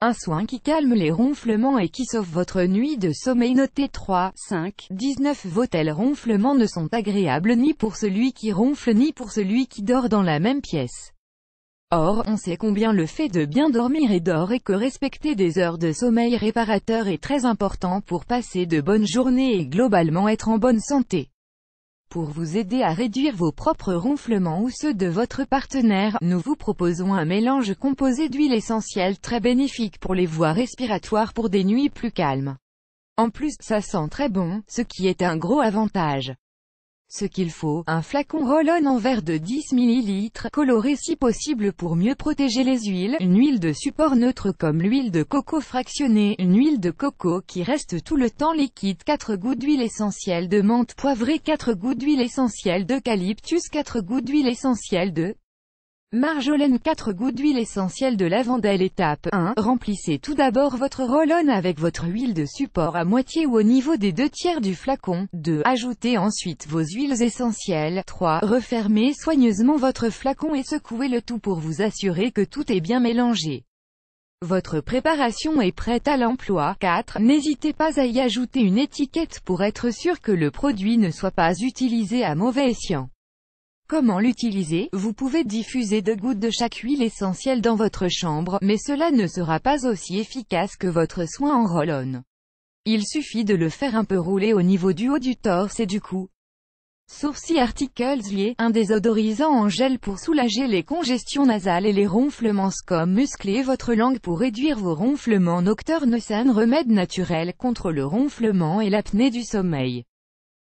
Un soin qui calme les ronflements et qui sauve votre nuit de sommeil. Notez 3, 5, 19 Vos tels ronflements ne sont agréables ni pour celui qui ronfle ni pour celui qui dort dans la même pièce. Or, on sait combien le fait de bien dormir et d'or et que respecter des heures de sommeil réparateur est très important pour passer de bonnes journées et globalement être en bonne santé. Pour vous aider à réduire vos propres ronflements ou ceux de votre partenaire, nous vous proposons un mélange composé d'huile essentielle très bénéfique pour les voies respiratoires pour des nuits plus calmes. En plus, ça sent très bon, ce qui est un gros avantage. Ce qu'il faut, un flacon roll en verre de 10 ml, coloré si possible pour mieux protéger les huiles, une huile de support neutre comme l'huile de coco fractionnée, une huile de coco qui reste tout le temps liquide, 4 gouttes d'huile essentielle de menthe poivrée, 4 gouttes d'huile essentielle d'eucalyptus, 4 gouttes d'huile essentielle de Marjolaine 4 gouttes d'huile essentielle de lavandelle Étape 1. Remplissez tout d'abord votre roll-on avec votre huile de support à moitié ou au niveau des deux tiers du flacon. 2. Ajoutez ensuite vos huiles essentielles. 3. Refermez soigneusement votre flacon et secouez le tout pour vous assurer que tout est bien mélangé. Votre préparation est prête à l'emploi. 4. N'hésitez pas à y ajouter une étiquette pour être sûr que le produit ne soit pas utilisé à mauvais escient. Comment l'utiliser Vous pouvez diffuser deux gouttes de chaque huile essentielle dans votre chambre, mais cela ne sera pas aussi efficace que votre soin en roll-on. Il suffit de le faire un peu rouler au niveau du haut du torse et du cou. Sourcil Articles liés, un désodorisant en gel pour soulager les congestions nasales et les ronflements SCOM. musclés votre langue pour réduire vos ronflements nocturnes. un Remède naturel contre le ronflement et l'apnée du sommeil.